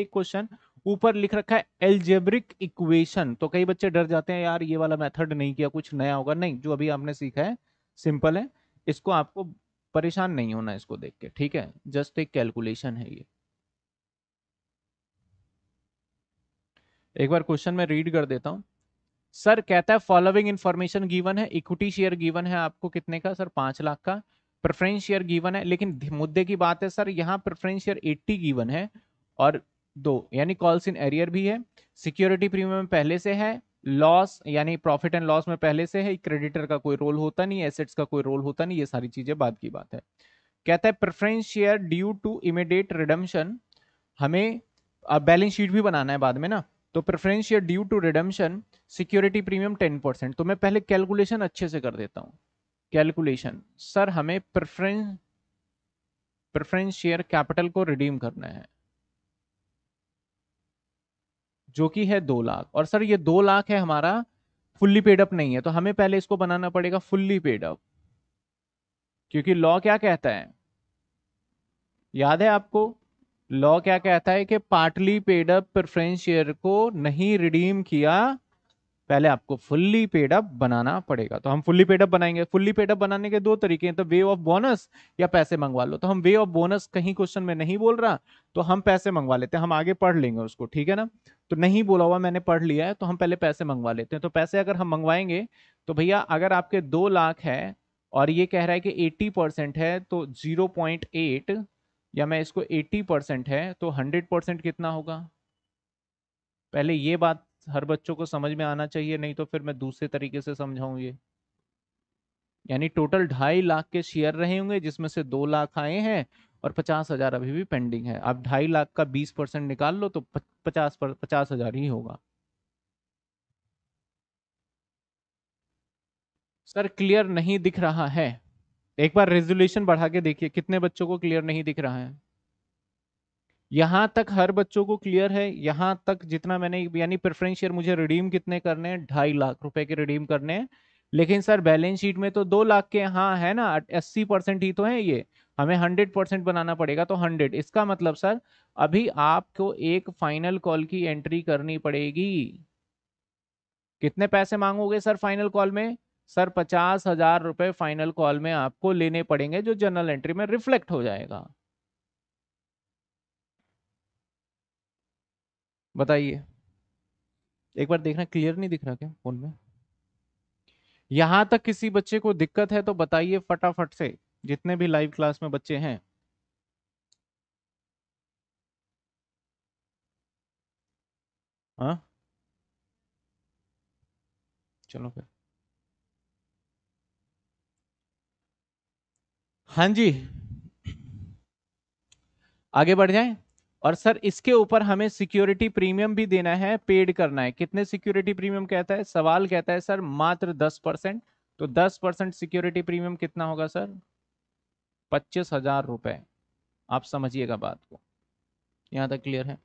एक क्वेश्चन ऊपर लिख रखा है एल्जेब्रिक इक्वेशन तो कई बच्चे डर जाते हैं यार ये वाला मेथड नहीं किया कुछ नया होगा नहीं जो अभी आपने सीखा है सिंपल है इसको आपको परेशान नहीं होना इसको देख के ठीक है जस्ट एक कैलकुलेशन है ये एक बार क्वेश्चन में रीड कर देता हूं सर कहता है फॉलोइंग इन्फॉर्मेशन गिवन है इक्विटी शेयर गिवन है आपको कितने का सर पांच लाख का प्रेफरेंस शेयर गिवन है लेकिन मुद्दे की बात है सर यहाँ प्रेफरेंस शेयर एट्टी गिवन है और दो यानी कॉल्स इन एरियर भी है सिक्योरिटी प्रीमियम पहले से है लॉस यानी प्रॉफिट एंड लॉस में पहले से है क्रेडिटर का कोई रोल होता नहीं एसेट्स का कोई रोल होता नहीं ये सारी चीजें बाद की बात है कहता है preference share due to immediate redemption हमें बैलेंस शीट भी बनाना है बाद में ना तो preference share due to redemption security premium ten percent तो मैं पहले कैलकुलेशन अच्छे से कर देता हूँ कैलकुलेशन सर हमें प्रेफरेंस प्रेफरेंस शेयर कैपिटल को रिडीम करना है जो कि है दो लाख और सर ये दो लाख है हमारा फुल्ली पेडअप नहीं है तो हमें पहले इसको बनाना पड़ेगा फुल्ली पेडअप क्योंकि लॉ क्या कहता है याद है आपको लॉ क्या कहता है कि पार्टली पेडअप प्रेफरेंस शेयर को नहीं रिडीम किया पहले आपको फुल्ली पेडअप बनाना पड़ेगा तो हम फुल्ली पेडअप बनाएंगे फुल्ली पेडअप बनाने के दो तरीके हैं तो वे ऑफ बोनस या पैसे मंगवा लो तो हम वे ऑफ बोनस कहीं क्वेश्चन में नहीं बोल रहा तो हम पैसे मंगवा लेते हैं हम आगे पढ़ लेंगे उसको ठीक है ना तो नहीं बोला हुआ मैंने पढ़ लिया है तो हम पहले पैसे मंगवा लेते हैं तो पैसे अगर हम मंगवाएंगे तो भैया अगर आपके दो लाख है और ये कह रहा है कि एट्टी है तो जीरो या मैं इसको एट्टी है तो हंड्रेड कितना होगा पहले ये बात हर बच्चों को समझ में आना चाहिए नहीं तो फिर मैं दूसरे तरीके से समझाऊँ ये यानी टोटल ढाई लाख के शेयर रहे होंगे जिसमें से दो लाख आए हैं और पचास हजार अभी भी पेंडिंग है आप ढाई लाख का बीस परसेंट निकाल लो तो पचास पर पचास हजार ही होगा सर क्लियर नहीं दिख रहा है एक बार रेजोल्यूशन बढ़ा के देखिए कितने बच्चों को क्लियर नहीं दिख रहा है यहाँ तक हर बच्चों को क्लियर है यहां तक जितना मैंने यानी प्रेफरेंस शेयर मुझे रिडीम कितने करने हैं ढाई लाख रुपए के रिडीम करने हैं लेकिन सर बैलेंस शीट में तो दो लाख के हाँ है ना अस्सी परसेंट ही तो है ये हमें हंड्रेड परसेंट बनाना पड़ेगा तो हंड्रेड इसका मतलब सर अभी आपको एक फाइनल कॉल की एंट्री करनी पड़ेगी कितने पैसे मांगोगे सर फाइनल कॉल में सर पचास हजार रुपए फाइनल कॉल में आपको लेने पड़ेंगे जो जनरल एंट्री में रिफ्लेक्ट हो जाएगा बताइए एक बार देखना क्लियर नहीं दिख रहा क्या फोन में यहां तक किसी बच्चे को दिक्कत है तो बताइए फटाफट से जितने भी लाइव क्लास में बच्चे हैं हाँ चलो फिर हाँ जी आगे बढ़ जाएं और सर इसके ऊपर हमें सिक्योरिटी प्रीमियम भी देना है पेड करना है कितने सिक्योरिटी प्रीमियम कहता है सवाल कहता है सर मात्र दस परसेंट तो दस परसेंट सिक्योरिटी प्रीमियम कितना होगा सर पच्चीस हजार रुपए आप समझिएगा बात को यहां तक क्लियर है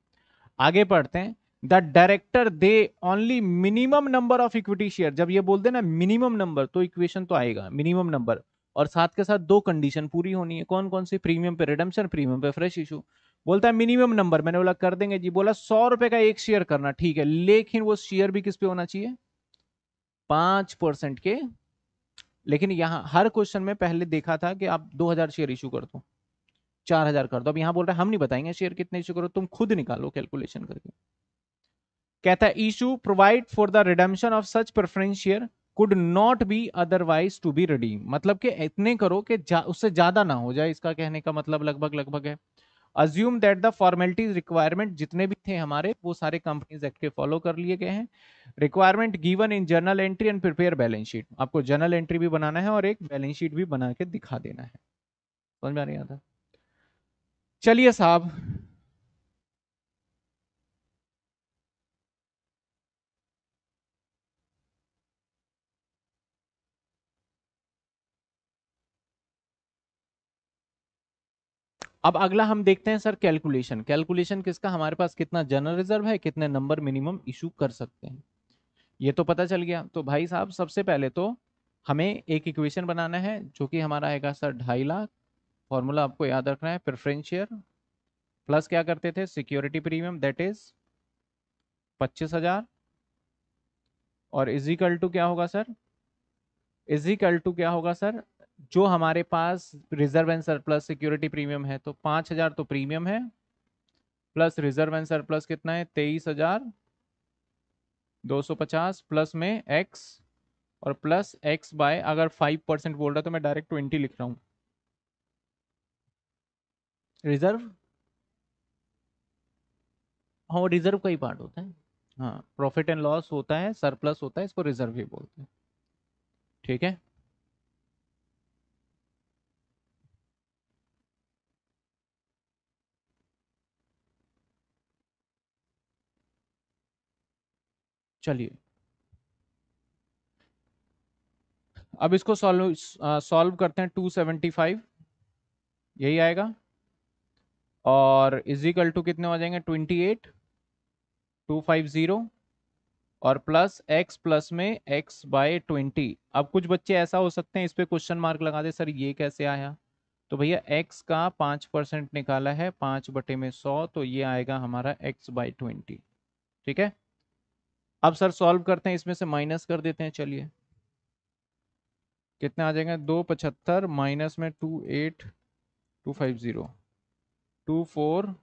आगे पढ़ते हैं the director they only minimum number of equity share जब ये बोलते ना मिनिमम नंबर तो इक्वेशन तो आएगा मिनिमम नंबर और साथ के साथ दो कंडीशन पूरी होनी है कौन कौन सी प्रीमियम पे रिडम्शन प्रीमियम पे फ्रेश इशू बोलता है मिनिमम नंबर मैंने बोला कर देंगे जी बोला सौ रुपए का एक शेयर करना ठीक है लेकिन वो शेयर भी किस पे होना चाहिए पांच परसेंट के लेकिन यहां हर क्वेश्चन में पहले देखा था कि आप दो हजार शेयर इशू कर दो चार हजार कर दो अब यहां बोल रहे हैं हम नहीं बताएंगे शेयर कितने इशू करो तुम खुद निकालो कैलकुलेशन करके कहता है issue provide for the redemption of such preference share could not be otherwise to be redeem मतलब कि इतने करो कि जा, उससे ज्यादा ना हो जाए इसका कहने का मतलब लगभग लगभग है assume that the formalities requirement जितने भी थे हमारे वो सारे कंपनीज एक्ट के फॉलो कर लिए गए हैं requirement given in journal entry and prepare balance sheet आपको जर्नल एंट्री भी बनाना है और एक बैलेंस शीट भी बना के दिखा देना है समझ में नहीं आता चलिए साहब अब अगला हम देखते हैं सर कैलकुलेशन कैलकुलेशन किसका हमारे पास कितना जनरल रिजर्व है कितने नंबर मिनिमम इशू कर सकते हैं ये तो पता चल गया तो भाई साहब सबसे पहले तो हमें एक इक्वेशन बनाना है जो कि हमारा आएगा सर ढाई लाख फॉर्मूला आपको याद रखना है प्रेफरेंशियर प्लस क्या करते थे सिक्योरिटी प्रीमियम दैट इज पच्चीस हजार और इजिकल टू क्या होगा सर इजिकल टू क्या होगा सर जो हमारे पास reserve and surplus security premium है तो पाँच हजार तो प्रीमियम है प्लस रिजर्व एंड सरप्लस कितना है तेईस हजार दो सौ पचास प्लस में एक्स और प्लस एक्स बाय अगर फाइव परसेंट बोल रहा तो मैं डायरेक्ट ट्वेंटी लिख रहा हूँ रिजर्व हाँ वो रिजर्व का ही पार्ट होता है हाँ प्रॉफिट एंड लॉस होता है सरप्लस होता है इसको रिजर्व ही बोलते हैं ठीक है चलिए अब इसको सॉल्व सॉल्व करते हैं 275 यही आएगा और इजिकल टू कितने हो जाएंगे 28 250 और प्लस x प्लस में x बाय 20 अब कुछ बच्चे ऐसा हो सकते हैं इस पर क्वेश्चन मार्क लगा दे सर ये कैसे आया तो भैया x का पाँच परसेंट निकाला है पाँच बटे में सौ तो ये आएगा हमारा x बाई ट्वेंटी ठीक है अब सर सॉल्व करते हैं इसमें से माइनस कर देते हैं चलिए कितने आ जाएंगे दो पचहत्तर माइनस में two eight two five zero two four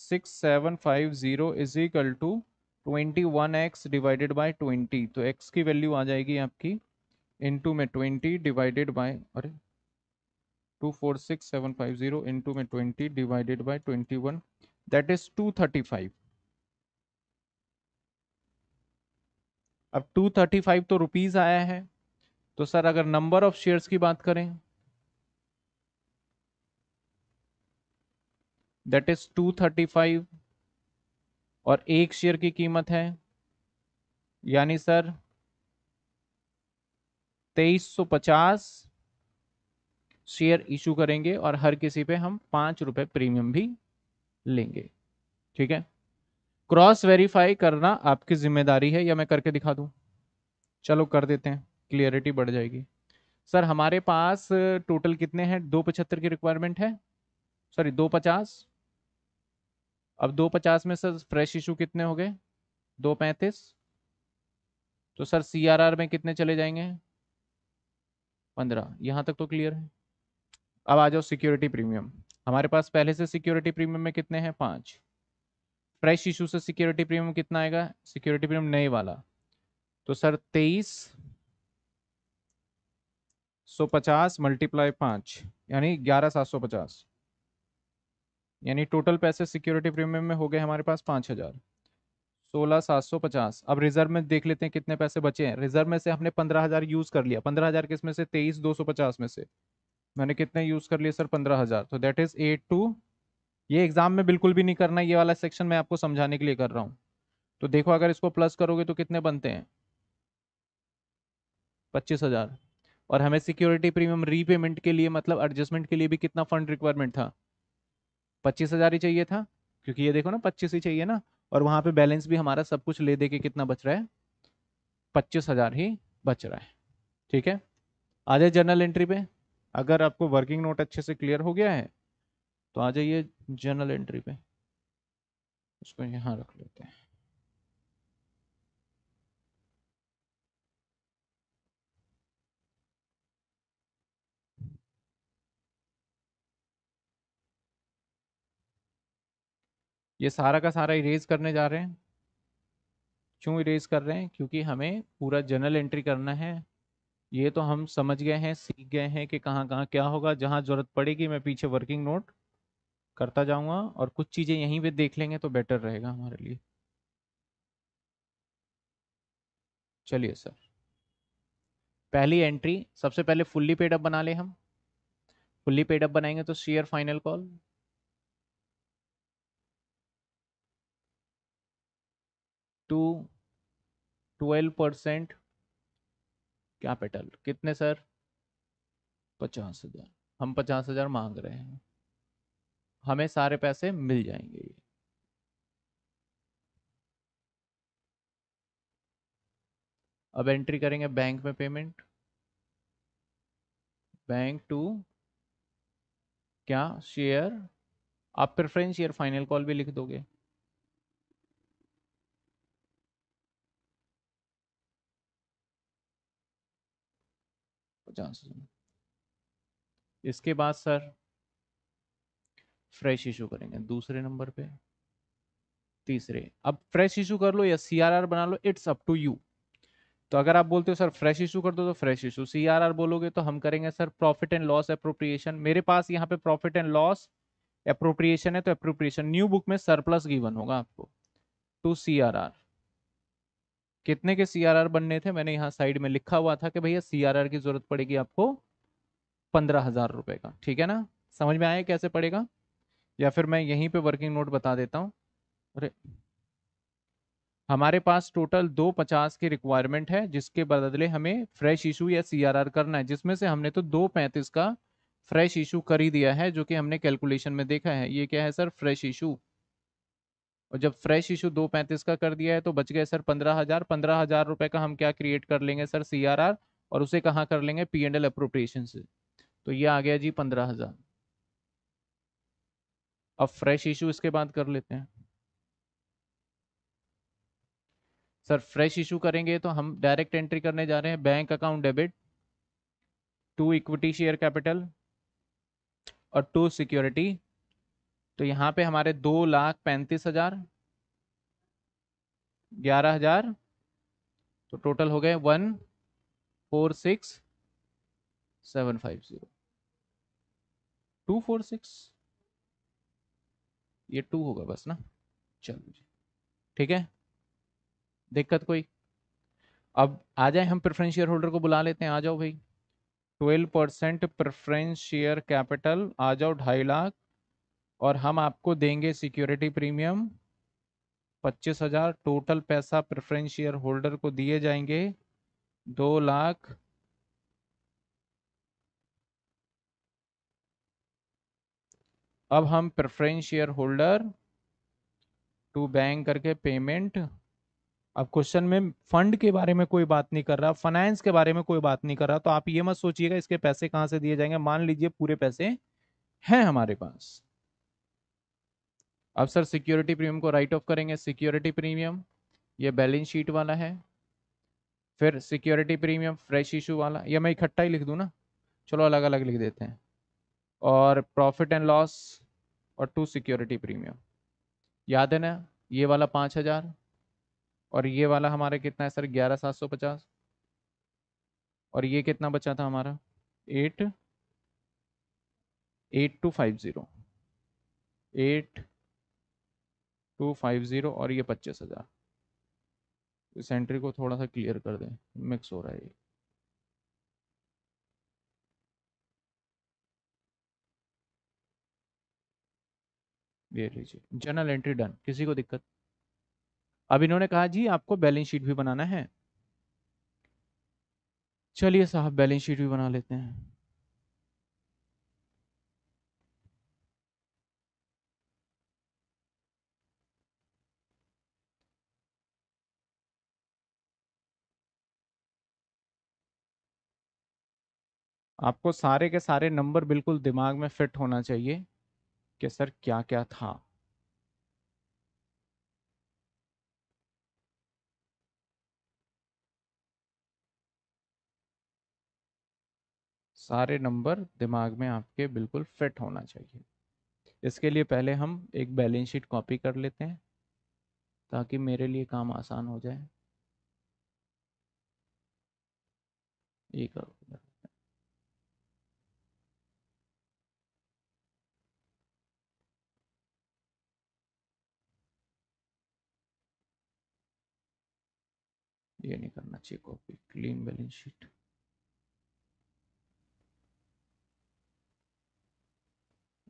six seven five zero is equal to twenty one X divided by twenty तो एक्स की वैल्यू आ जाएगी आपकी इंटू में ट्वेंटी डिवाइडेड बाय अरे two four six seven five zero into में twenty divided by twenty one that is two thirty five अब 235 तो रुपीज आया है तो सर अगर नंबर ऑफ शेयर्स की बात करें दैट इज 235 और एक शेयर की कीमत है यानी सर 2350 शेयर इशू करेंगे और हर किसी पे हम पाँच रुपये प्रीमियम भी लेंगे ठीक है क्रॉस वेरीफाई करना आपकी जिम्मेदारी है या मैं करके दिखा दूँ चलो कर देते हैं क्लियरिटी बढ़ जाएगी सर हमारे पास टोटल कितने हैं दो पचहत्तर की रिक्वायरमेंट है सॉरी दो पचास अब दो पचास में सर फ्रेश इशू कितने हो गए दो पैंतीस तो सर आर में कितने चले जाएंगे पंद्रह यहाँ तक तो क्लियर है अब आ जाओ सिक्योरिटी प्रीमियम हमारे पास पहले से सिक्योरिटी प्रीमियम में कितने हैं पाँच फ्रेश इशू से सिक्योरिटी प्रीमियम कितना आएगा सिक्योरिटी प्रीमियम नए वाला तो सर तेईस सौ पचास मल्टीप्लाई पाँच यानी ग्यारह सात सौ पचास यानी टोटल पैसे सिक्योरिटी प्रीमियम में हो गए हमारे पास पाँच हज़ार सोलह सात सौ पचास अब रिजर्व में देख लेते हैं कितने पैसे बचे हैं रिजर्व में से हमने पंद्रह हज़ार यूज़ कर लिया पंद्रह हज़ार किस में से तेईस दो सौ पचास में से मैंने कितने यूज़ कर लिए सर पंद्रह हज़ार तो दैट इज़ एट टू ये एग्जाम में बिल्कुल भी नहीं करना ये वाला सेक्शन मैं आपको समझाने के लिए कर रहा हूँ तो देखो अगर इसको प्लस करोगे तो कितने बनते हैं पच्चीस हजार और हमें सिक्योरिटी प्रीमियम रीपेमेंट के लिए मतलब एडजस्टमेंट के लिए भी कितना फंड रिक्वायरमेंट था पच्चीस हजार ही चाहिए था क्योंकि ये देखो ना पच्चीस ही चाहिए ना और वहाँ पे बैलेंस भी हमारा सब कुछ ले दे के कितना बच रहा है पच्चीस हजार ही बच रहा है ठीक है आ जाए जर्नल एंट्री पे अगर आपको वर्किंग नोट अच्छे से क्लियर हो गया है तो आ जाइए जनरल एंट्री पे उसको यहाँ रख लेते हैं ये सारा का सारा इरेज करने जा रहे हैं क्यों इरेज कर रहे हैं क्योंकि हमें पूरा जनरल एंट्री करना है ये तो हम समझ गए हैं सीख गए हैं कि कहाँ कहाँ क्या होगा जहाँ ज़रूरत पड़ेगी मैं पीछे वर्किंग नोट करता जाऊंगा और कुछ चीज़ें यहीं पे देख लेंगे तो बेटर रहेगा हमारे लिए चलिए सर पहली एंट्री सबसे पहले फुल्ली पेडअप बना ले हम फुल्ली पेडअप बनाएंगे तो share final call to twelve percent capital कितने सर पचास हजार हम पचास हजार मांग रहे हैं हमें सारे पैसे मिल जाएंगे अब एंट्री करेंगे बैंक में पेमेंट बैंक टू क्या शेयर आप प्रेफरेंस शेयर फाइनल कॉल भी लिख दोगे चांसेस इसके बाद सर फ्रेश इशू करेंगे दूसरे नंबर पे तीसरे अब फ्रेश इशू कर लो या सीआरआर बना लो इट्स अप टू यू तो अगर आप बोलते हो सर फ्रेश इशू कर दो तो फ्रेश इशू सीआरआर बोलोगे तो हम करेंगे sir profit and loss appropriation मेरे पास यहाँ पे प्रॉफिट एंड लॉस अप्रोप्रिएशन है तो अप्रोप्रिएशन न्यू बुक में सरप्लस गिवन होगा आपको टू आर कितने के आर बनने थे मैंने यहाँ साइड में लिखा हुआ था कि भैया आर की जरूरत पड़ेगी आपको पंद्रह हजार रुपए का ठीक है ना समझ में आया कैसे पड़ेगा या फिर मैं यहीं पे वर्किंग नोट बता देता हूँ अरे हमारे पास टोटल दो पचास की रिक्वायरमेंट है जिसके बदले हमें फ्रेश इशू या सीआरआर करना है जिसमें से हमने तो दो पैंतीस का फ्रेश इशू कर ही दिया है जो कि हमने कैलकुलेशन में देखा है ये क्या है सर फ्रेश इशू और जब फ्रेश इशू दो पैंतीस का कर दिया है तो बच गए सर पंद्रह हज़ार पंद्रह हज़ार रुपये का हम क्या क्रिएट कर लेंगे सर सीआरआर और उसे कहाँ कर लेंगे पी एंड एल अप्रोप्रिएशन से तो ये आ गया जी पंद्रह हज़ार अब फ्रेश इशू इसके बाद कर लेते हैं सर फ्रेश इशू करेंगे तो हम डायरेक्ट एंट्री करने जा रहे हैं bank account debit to equity share capital और टू सिक्योरिटी तो यहां पे हमारे दो लाख पैंतीस हजार ग्यारह हजार तो टोटल हो गए one four six seven five zero two four six ये टू होगा बस ना चलो जी ठीक है दिक्कत कोई अब आ जाए हम प्रेफरेंस शेयर होल्डर को बुला लेते हैं आ जाओ भाई twelve percent preference share capital आ जाओ ढाई लाख और हम आपको देंगे सिक्योरिटी प्रीमियम पच्चीस हजार टोटल पैसा प्रेफरेंस शेयर होल्डर को दिए जाएंगे दो लाख अब हम preference share holder to bank करके पेमेंट अब क्वेश्चन में फंड के बारे में कोई बात नहीं कर रहा फाइनेंस के बारे में कोई बात नहीं कर रहा तो आप ये मत सोचिएगा इसके पैसे कहाँ से दिए जाएंगे मान लीजिए पूरे पैसे हैं हमारे पास अब सर सिक्योरिटी प्रीमियम को राइट ऑफ करेंगे सिक्योरिटी प्रीमियम ये बैलेंस शीट वाला है फिर सिक्योरिटी प्रीमियम फ्रेश इशू वाला या मैं इकट्ठा ही लिख दूँ ना चलो अलग अलग लिख देते हैं और प्रॉफिट एंड लॉस और टू सिक्योरिटी प्रीमियम याद है ना ये वाला पाँच हज़ार और ये वाला हमारा कितना है सर ग्यारह सात सौ पचास और ये कितना बचा था हमारा eight eight two five zero eight two five zero और ये पच्चीस हज़ार इस एंट्री को थोड़ा सा क्लियर कर दें मिक्स हो रहा है ये ये लीजिए जनरल एंट्री डन किसी को दिक्कत अब इन्होंने कहा जी आपको बैलेंस शीट भी बनाना है चलिए साहब बैलेंस शीट भी बना लेते हैं आपको सारे के सारे नंबर बिल्कुल दिमाग में फिट होना चाहिए कि सर क्या क्या था सारे नंबर दिमाग में आपके बिल्कुल फिट होना चाहिए इसके लिए पहले हम एक बैलेंस शीट कॉपी कर लेते हैं ताकि मेरे लिए काम आसान हो जाए ये करो ये नहीं करना चाहिए कॉपी क्लीन बैलेंस शीट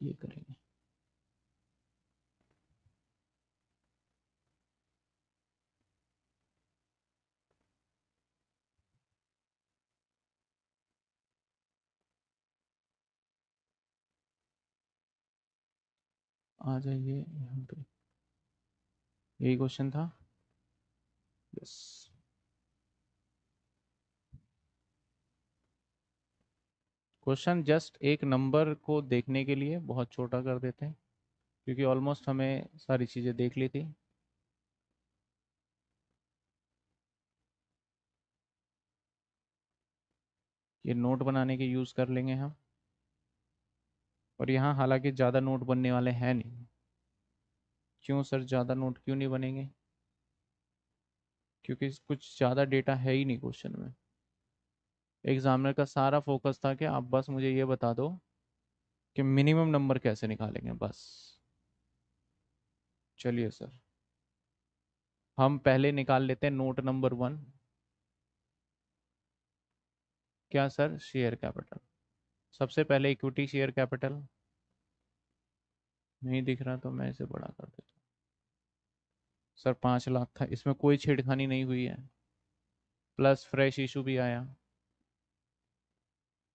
ये करेंगे आ जाइए यहाँ पे यही क्वेश्चन था यस क्वेश्चन जस्ट एक नंबर को देखने के लिए बहुत छोटा कर देते हैं क्योंकि ऑलमोस्ट हमें सारी चीज़ें देख ली थी ये नोट बनाने के यूज़ कर लेंगे हम और यहाँ हालांकि ज़्यादा नोट बनने वाले हैं नहीं क्यों सर ज़्यादा नोट क्यों नहीं बनेंगे क्योंकि कुछ ज़्यादा डेटा है ही नहीं क्वेश्चन में एग्ज़ामिनर का सारा फोकस था कि आप बस मुझे ये बता दो कि मिनिमम नंबर कैसे निकालेंगे बस चलिए सर हम पहले निकाल लेते हैं नोट नंबर वन क्या सर शेयर कैपिटल सबसे पहले इक्विटी शेयर कैपिटल नहीं दिख रहा तो मैं इसे बड़ा कर देता हूँ सर पाँच लाख था इसमें कोई छेड़खानी नहीं हुई है प्लस फ्रेश इशू भी आया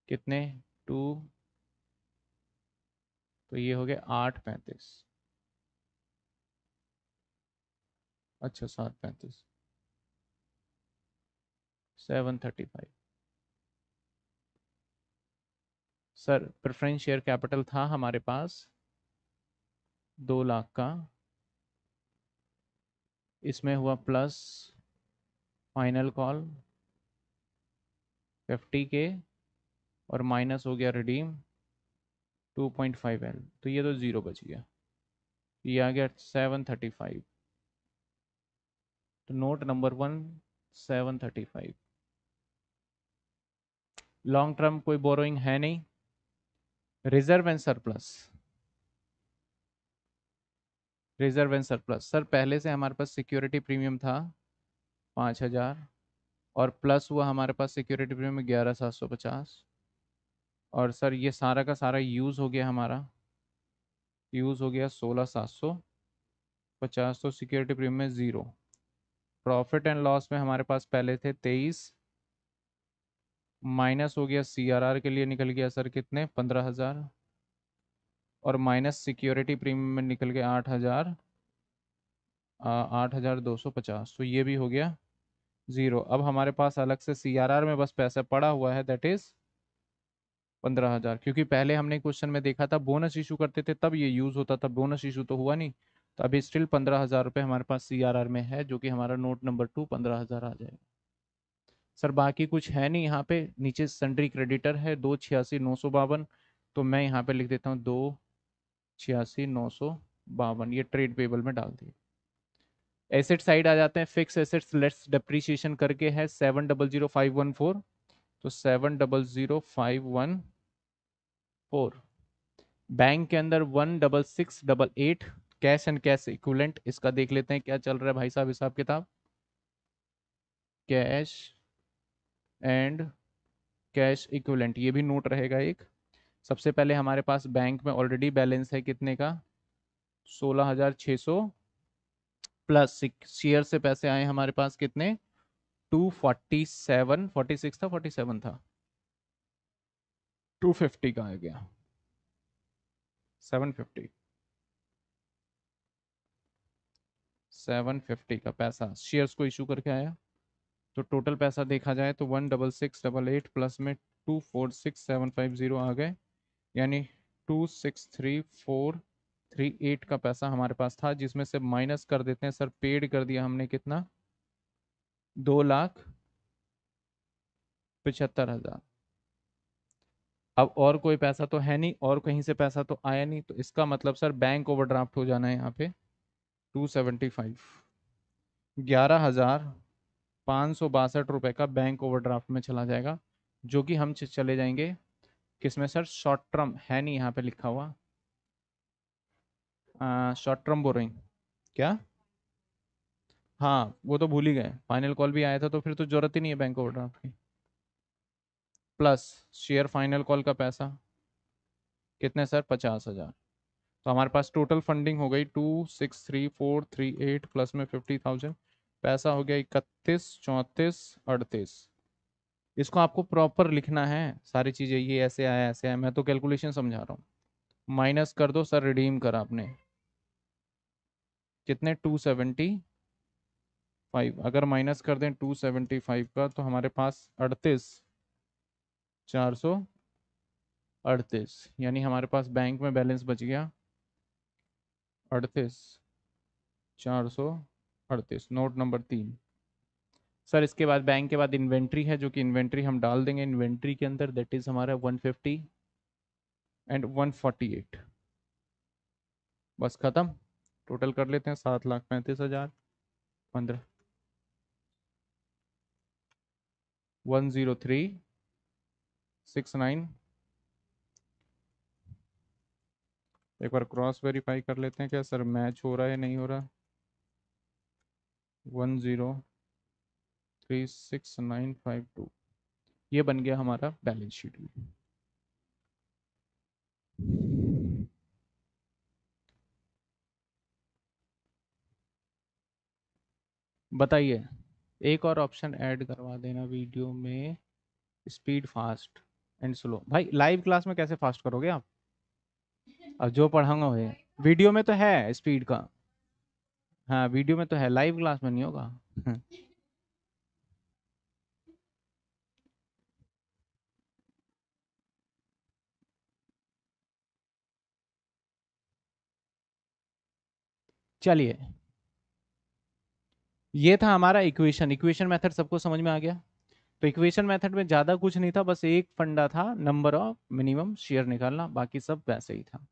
कितने टू तो ये हो गया आठ पैंतीस अच्छा सात पैंतीस seven thirty five sir preference share capital था हमारे पास दो लाख का इसमें हुआ प्लस फाइनल कॉल फिफ्टी के और माइनस हो गया रिडीम 2.5 एल तो ये तो ज़ीरो बच गया ये आ गया 735 तो note number one 735 long term कोई बोरोइंग है नहीं reserve and surplus reserve and surplus sir पहले से हमारे पास सिक्योरिटी प्रीमियम था पाँच हज़ार और प्लस हुआ हमारे पास सिक्योरिटी प्रीमियम ग्यारह सात सौ पचास और सर ये सारा का सारा यूज़ हो गया हमारा यूज़ हो गया सोलह सात सौ पचास तो सिक्योरिटी प्रीमियम में ज़ीरो प्रॉफिट एंड लॉस में हमारे पास पहले थे तेईस माइनस हो गया सीआरआर के लिए निकल गया सर कितने पंद्रह हज़ार और माइनस सिक्योरिटी प्रीमियम में निकल गया आठ हज़ार आठ हज़ार दो सौ पचास तो ये भी हो गया ज़ीरो अब हमारे पास अलग से सीआरआर में बस पैसा पड़ा हुआ है दैट इज़ पंद्रह हजार क्योंकि पहले हमने क्वेश्चन में देखा था बोनस इशू करते थे तब ये यूज होता था बोनस इशू तो हुआ नहीं तो अभी स्टिल पंद्रह हजार रुपये हमारे पास आर में है जो कि हमारा नोट नंबर टू पंद्रह हजार आ जाएगा सर बाकी कुछ है नहीं यहाँ पे नीचे सेंड्री क्रेडिटर है दो छियासी नौ सौ बावन तो मैं यहाँ पे लिख देता हूँ दो छियासी नौ सौ बावन ये ट्रेड पेबल में डाल दिए एसेट साइड आ जाते हैं फिक्स एसेट्स लेट्स डेप्रीशिएशन करके है seven double zero five one four तो seven double zero five one four bank के अंदर one double six double eight cash and cash equivalent इसका देख लेते हैं क्या चल रहा है भाई साहब हिसाब किताब कैश एंड कैश इक्वलेंट ये भी नोट रहेगा एक सबसे पहले हमारे पास बैंक में ऑलरेडी बैलेंस है कितने का सोलह हजार छः सौ प्लस शेयर से पैसे आए हमारे पास कितने two forty seven forty six था फोर्टी सेवन था टू फिफ्टी का आ गया सेवन फिफ्टी सेवन फिफ्टी का पैसा शेयर्स को इशू करके आया तो टोटल पैसा देखा जाए तो one double six double eight plus में two four six seven five zero आ गए यानी two six three four three eight का पैसा हमारे पास था जिसमें से माइनस कर देते हैं सर पेड कर दिया हमने कितना दो लाख पचहत्तर हज़ार अब और कोई पैसा तो है नहीं और कहीं से पैसा तो आया नहीं तो इसका मतलब सर बैंक ओवरड्राफ्ट हो जाना है यहाँ पे टू सेवेंटी फाइव ग्यारह हज़ार पाँच सौ बासठ रुपये का बैंक ओवरड्राफ्ट में चला जाएगा जो कि हम चले जाएंगे किसमें सर शॉर्ट टर्म है नहीं यहाँ पे लिखा हुआ शॉर्ट टर्म बोरिंग क्या हाँ वो तो भूल ही गए फाइनल कॉल भी आया था तो फिर तो ज़रूरत ही नहीं है बैंक ओवरड्राफ्ट की प्लस शेयर फाइनल कॉल का पैसा कितने सर पचास हज़ार तो हमारे पास टोटल फंडिंग हो गई two six three four three eight plus में फिफ्टी थाउजेंड पैसा हो गया इकतीस चौंतीस अड़तीस इसको आपको प्रॉपर लिखना है सारी चीज़ें ये ऐसे आया ऐसे आया मैं तो कैलकुलेशन समझा रहा हूँ माइनस कर दो सर रिडीम करा आपने कितने टू सेवेंटी फाइव अगर माइनस कर दें टू सेवेंटी फाइव का तो हमारे पास अड़तीस चार सौ अड़तीस यानी हमारे पास बैंक में बैलेंस बच गया अड़तीस चार सौ अड़तीस नोट नंबर तीन सर इसके बाद बैंक के बाद इन्वेंट्री है जो कि इन्वेंट्री हम डाल देंगे इन्वेंट्री के अंदर दैट इज़ हमारा one fifty and one forty eight बस ख़त्म टोटल कर लेते हैं सात लाख पैंतीस हज़ार पंद्रह one zero three six nine एक बार क्रॉस वेरीफाई कर लेते हैं क्या सर मैच हो रहा है नहीं हो रहा one zero three six nine five two ये बन गया हमारा बैलेंस शीट भी बताइए एक और ऑप्शन ऐड करवा देना वीडियो में स्पीड फास्ट एंड स्लो भाई लाइव क्लास में कैसे फास्ट करोगे आप अब जो पढ़ाऊंगा भाई वीडियो में तो है स्पीड का हाँ वीडियो में तो है लाइव क्लास में नहीं होगा चलिए ये था हमारा इक्वेशन इक्वेशन मेथड सबको समझ में आ गया तो इक्वेशन मेथड में ज़्यादा कुछ नहीं था बस एक फंडा था नंबर ऑफ मिनिमम शेयर निकालना बाकी सब वैसे ही था